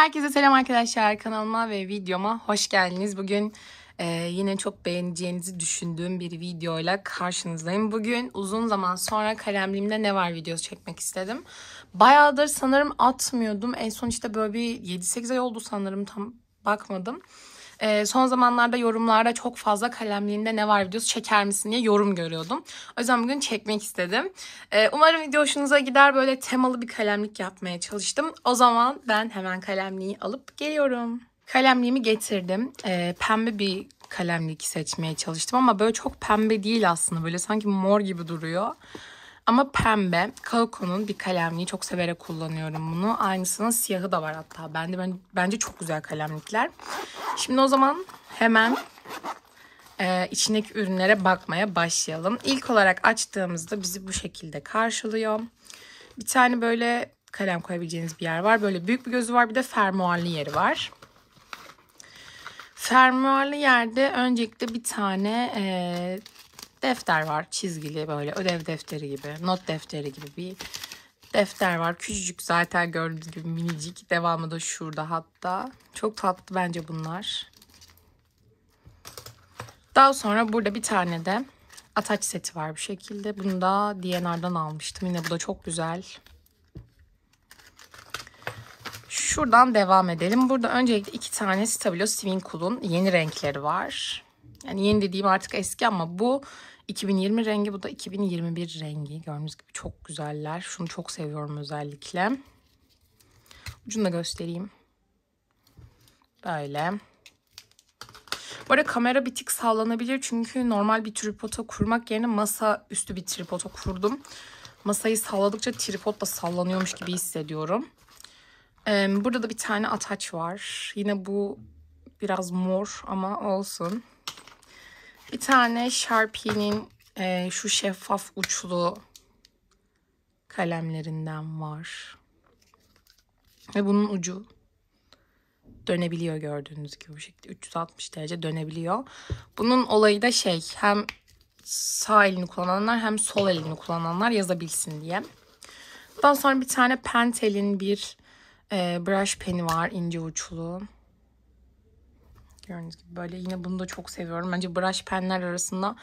Herkese selam arkadaşlar kanalıma ve videoma hoş geldiniz. Bugün e, yine çok beğeneceğinizi düşündüğüm bir videoyla karşınızdayım. Bugün uzun zaman sonra kalemliğimde ne var videosu çekmek istedim. Bayağıdır sanırım atmıyordum. En son işte böyle bir 7-8 ay oldu sanırım tam bakmadım e, son zamanlarda yorumlarda çok fazla kalemliğinde ne var videosu çeker misin diye yorum görüyordum. O yüzden bugün çekmek istedim. E, umarım video hoşunuza gider. Böyle temalı bir kalemlik yapmaya çalıştım. O zaman ben hemen kalemliği alıp geliyorum. Kalemliğimi getirdim. E, pembe bir kalemlik seçmeye çalıştım ama böyle çok pembe değil aslında. Böyle sanki mor gibi duruyor. Ama pembe. Kalkon'un bir kalemliği. Çok severek kullanıyorum bunu. Aynısının siyahı da var hatta. Bende ben, bence çok güzel kalemlikler. Şimdi o zaman hemen e, içindeki ürünlere bakmaya başlayalım. İlk olarak açtığımızda bizi bu şekilde karşılıyor. Bir tane böyle kalem koyabileceğiniz bir yer var. Böyle büyük bir gözü var. Bir de fermuarlı yeri var. Fermuarlı yerde öncelikle bir tane e, defter var. Çizgili böyle ödev defteri gibi, not defteri gibi bir defter var. Küçücük zaten gördüğünüz gibi minicik. Devamı da şurada hatta. Çok tatlı bence bunlar. Daha sonra burada bir tane de ataç seti var bu şekilde. Bunu da D&R'dan almıştım. Yine bu da çok güzel. Şuradan devam edelim. Burada öncelikle iki tane Stabilo Swing Cool'un yeni renkleri var. Yani yeni dediğim artık eski ama bu 2020 rengi bu da 2021 rengi. Gördüğünüz gibi çok güzeller. Şunu çok seviyorum özellikle. Ucunu da göstereyim. Böyle. Bu arada kamera bir tık sallanabilir çünkü normal bir tripota kurmak yerine masa üstü bir tripota kurdum. Masayı salladıkça tripod da sallanıyormuş gibi hissediyorum. Ee, burada da bir tane ataç var. Yine bu biraz mor ama olsun. Bir tane Sharpie'nin e, şu şeffaf uçlu kalemlerinden var. Ve bunun ucu dönebiliyor gördüğünüz gibi bu şekilde 360 derece dönebiliyor. Bunun olayı da şey hem sağ elini kullananlar hem sol elini kullananlar yazabilsin diye. Daha sonra bir tane Pentel'in bir e, brush peni var ince uçlu. Gördüğünüz gibi böyle yine bunu da çok seviyorum. Bence brush penler arasında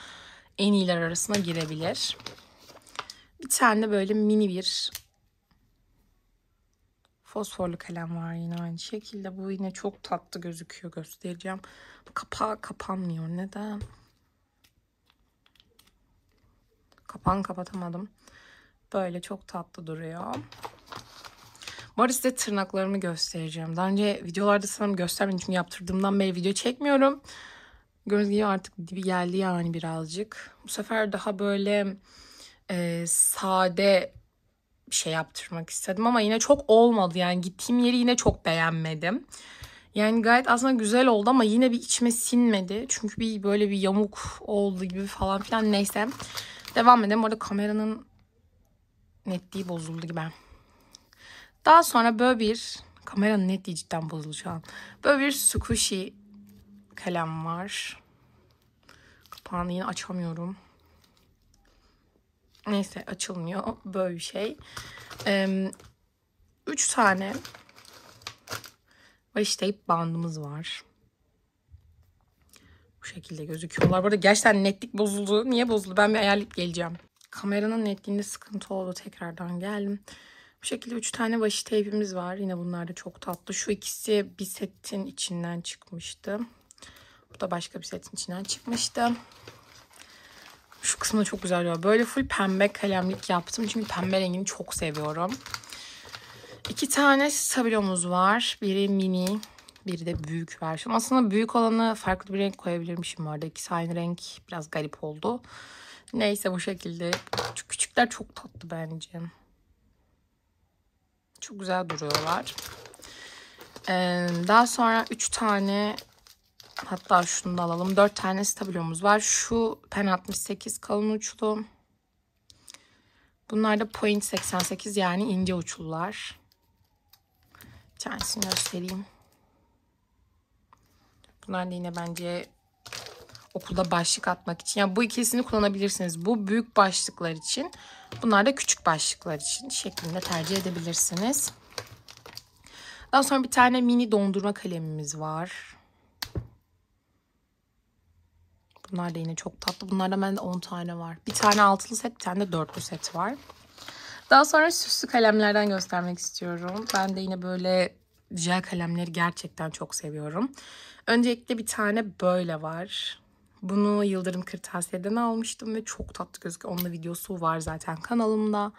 en iyiler arasına girebilir. Bir tane de böyle mini bir fosforlu kalem var yine aynı şekilde. Bu yine çok tatlı gözüküyor göstereceğim. Bu kapağı kapanmıyor. Neden? Kapağını kapatamadım. Böyle çok tatlı duruyor. Bu size tırnaklarımı göstereceğim. Daha önce videolarda sanırım göstermedim çünkü yaptırdığımdan beri video çekmiyorum. Gördüğünüz gibi artık dibi geldi yani birazcık. Bu sefer daha böyle e, sade bir şey yaptırmak istedim ama yine çok olmadı. Yani gittiğim yeri yine çok beğenmedim. Yani gayet aslında güzel oldu ama yine bir içime sinmedi. Çünkü bir böyle bir yamuk oldu gibi falan filan neyse. Devam edelim. Bu arada kameranın netliği bozuldu gibi. Daha sonra böyle bir kameranın netliği cidden bozuldu şu an. Böyle bir squishy kalem var. Kapağını yine açamıyorum. Neyse açılmıyor. Böyle bir şey. Ee, üç tane baş tape bandımız var. Bu şekilde gözüküyorlar. Burada gerçekten netlik bozuldu. Niye bozuldu? Ben bir ayarlayıp geleceğim. Kameranın netliğinde sıkıntı oldu. Tekrardan geldim. Bu şekilde 3 tane washi teypimiz var. Yine bunlar da çok tatlı. Şu ikisi bir setin içinden çıkmıştı. Bu da başka bir setin içinden çıkmıştı. Şu kısmı çok güzel oluyor. Böyle full pembe kalemlik yaptım. Çünkü pembe rengini çok seviyorum. İki tane stabilomuz var. Biri mini, biri de büyük versiyon. Aslında büyük olanı farklı bir renk koyabilirmişim orada. İkisi aynı renk biraz garip oldu. Neyse bu şekilde. Şu küçükler çok tatlı bence. Çok güzel duruyorlar. Ee, daha sonra 3 tane hatta şunu da alalım. 4 tane stabilomuz var. Şu pen 68 kalın uçlu. Bunlar da point 88 yani ince uçlular. Bir tanesini göstereyim. Bunlar da yine bence okulda başlık atmak için. Yani bu ikisini kullanabilirsiniz. Bu büyük başlıklar için. Bunlar da küçük başlıklar için şeklinde tercih edebilirsiniz. Daha sonra bir tane mini dondurma kalemimiz var. Bunlar da yine çok tatlı. Bunlardan bende 10 tane var. Bir tane altılı set, bir tane de dörtlü set var. Daha sonra süslü kalemlerden göstermek istiyorum. Ben de yine böyle jel kalemleri gerçekten çok seviyorum. Öncelikle bir tane böyle var. Bunu Yıldırım Kırtasiye'den almıştım ve çok tatlı gözüküyor. Onun da videosu var zaten kanalımda.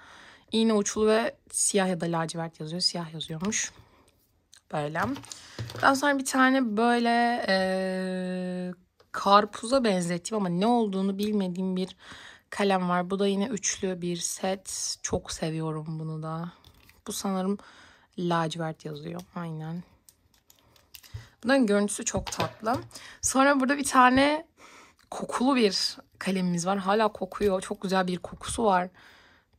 İğne uçlu ve siyah ya da lacivert yazıyor. Siyah yazıyormuş. Böyle. Daha sonra bir tane böyle e, karpuza benzettiğim ama ne olduğunu bilmediğim bir kalem var. Bu da yine üçlü bir set. Çok seviyorum bunu da. Bu sanırım lacivert yazıyor. Aynen. Bunların görüntüsü çok tatlı. Sonra burada bir tane kokulu bir kalemimiz var. Hala kokuyor. Çok güzel bir kokusu var.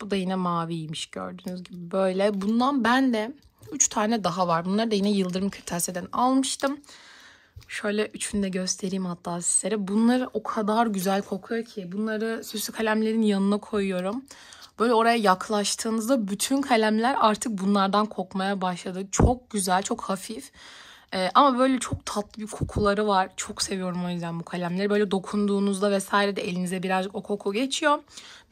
Bu da yine maviymiş gördüğünüz gibi böyle. Bundan ben de 3 tane daha var. Bunları da yine Yıldırım Kırtasiye'den almıştım. Şöyle üçünü de göstereyim hatta sizlere. Bunları o kadar güzel kokuyor ki bunları süslü kalemlerin yanına koyuyorum. Böyle oraya yaklaştığınızda bütün kalemler artık bunlardan kokmaya başladı. Çok güzel, çok hafif. Ee, ama böyle çok tatlı bir kokuları var. Çok seviyorum o yüzden bu kalemleri. Böyle dokunduğunuzda vesaire de elinize birazcık o koku geçiyor.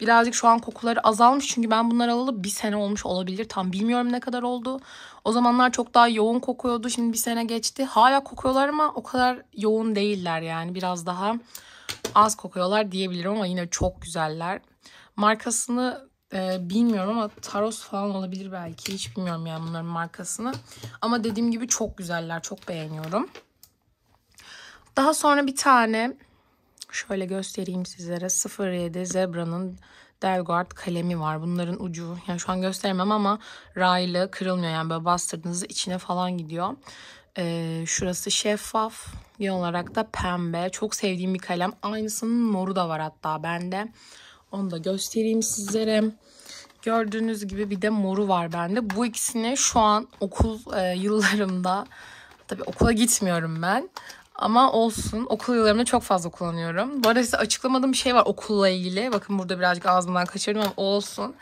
Birazcık şu an kokuları azalmış çünkü ben bunları alalı bir sene olmuş olabilir. Tam bilmiyorum ne kadar oldu. O zamanlar çok daha yoğun kokuyordu. Şimdi bir sene geçti. Hala kokuyorlar ama o kadar yoğun değiller yani. Biraz daha az kokuyorlar diyebilirim ama yine çok güzeller. Markasını ee, bilmiyorum ama Taros falan olabilir belki. Hiç bilmiyorum yani bunların markasını. Ama dediğim gibi çok güzeller. Çok beğeniyorum. Daha sonra bir tane şöyle göstereyim sizlere. 07 Zebra'nın Delguard kalemi var. Bunların ucu yani şu an gösteremem ama raylı kırılmıyor. Yani böyle bastırdığınızda içine falan gidiyor. Ee, şurası şeffaf. Genel olarak da pembe. Çok sevdiğim bir kalem. Aynısının moru da var hatta bende. Onu da göstereyim sizlere. Gördüğünüz gibi bir de moru var bende. Bu ikisini şu an okul e, yıllarımda tabii okula gitmiyorum ben. Ama olsun okul yıllarımda çok fazla kullanıyorum. Bu arada size açıklamadığım bir şey var okulla ilgili. Bakın burada birazcık ağzımdan kaçırdım ama olsun.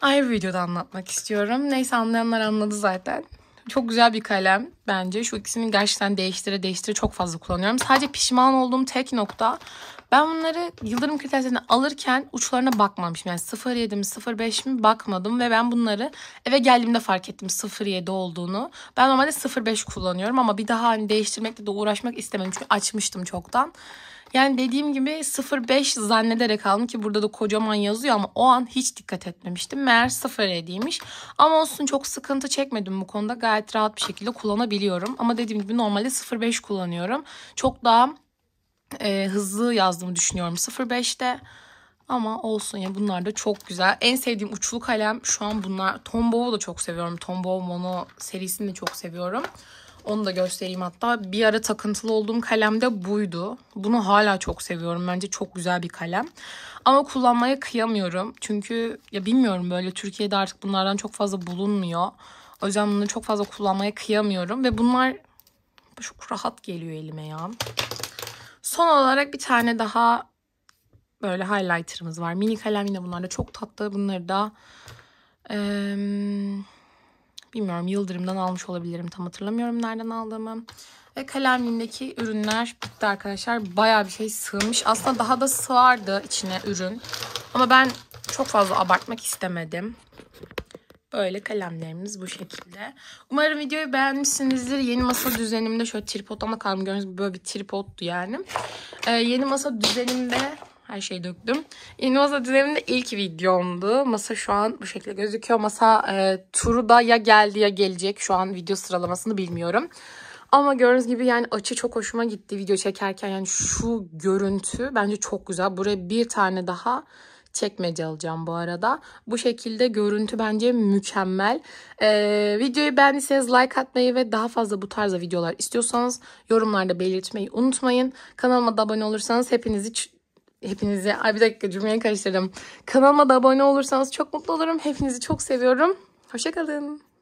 Ayrı videoda anlatmak istiyorum. Neyse anlayanlar anladı zaten. Çok güzel bir kalem bence. Şu ikisini gerçekten değiştire değiştire çok fazla kullanıyorum. Sadece pişman olduğum tek nokta ben bunları yıldırım kriterlerini alırken uçlarına bakmamışım. Yani 07 mi 05 mi bakmadım ve ben bunları eve geldiğimde fark ettim 07 olduğunu. Ben normalde 05 kullanıyorum ama bir daha hani değiştirmekle de uğraşmak istemedim çünkü açmıştım çoktan. Yani dediğim gibi 0.5 zannederek aldım ki burada da kocaman yazıyor ama o an hiç dikkat etmemiştim. Meğer 0.7'ymiş. Ama olsun çok sıkıntı çekmedim bu konuda. Gayet rahat bir şekilde kullanabiliyorum. Ama dediğim gibi normalde 0.5 kullanıyorum. Çok daha e, hızlı yazdığımı düşünüyorum 0.5'te. Ama olsun ya bunlar da çok güzel. En sevdiğim uçlu kalem şu an bunlar. Tombow'u da çok seviyorum. Tombow Mono serisini de çok seviyorum. Onu da göstereyim hatta. Bir ara takıntılı olduğum kalem de buydu. Bunu hala çok seviyorum. Bence çok güzel bir kalem. Ama kullanmaya kıyamıyorum. Çünkü ya bilmiyorum böyle Türkiye'de artık bunlardan çok fazla bulunmuyor. O yüzden bunu çok fazla kullanmaya kıyamıyorum. Ve bunlar çok rahat geliyor elime ya. Son olarak bir tane daha böyle highlighter'ımız var. Mini kalem yine bunlar da çok tatlı. Bunları da... Ee, Bilmiyorum Yıldırım'dan almış olabilirim. Tam hatırlamıyorum nereden aldığımı. Ve kalemliğimdeki ürünler bitti arkadaşlar. Baya bir şey sığmış. Aslında daha da sığardı içine ürün. Ama ben çok fazla abartmak istemedim. Böyle kalemlerimiz bu şekilde. Umarım videoyu beğenmişsinizdir. Yeni masa düzenimde şöyle tripod ana kalem gördüğünüz gibi böyle bir tripoddu yani. Ee, yeni masa düzenimde her şeyi döktüm. Yeni masa dizimde ilk videomdu. Masa şu an bu şekilde gözüküyor. Masa e, turu da ya geldi ya gelecek. Şu an video sıralamasını bilmiyorum. Ama gördüğünüz gibi yani açı çok hoşuma gitti video çekerken. Yani şu görüntü bence çok güzel. Buraya bir tane daha çekmece alacağım bu arada. Bu şekilde görüntü bence mükemmel. Ee, videoyu beğendiyseniz like atmayı ve daha fazla bu tarzda videolar istiyorsanız yorumlarda belirtmeyi unutmayın. Kanalıma da abone olursanız hepinizi hepinizi ay bir dakika cümleyi karıştırdım. Kanalıma da abone olursanız çok mutlu olurum. Hepinizi çok seviyorum. Hoşçakalın.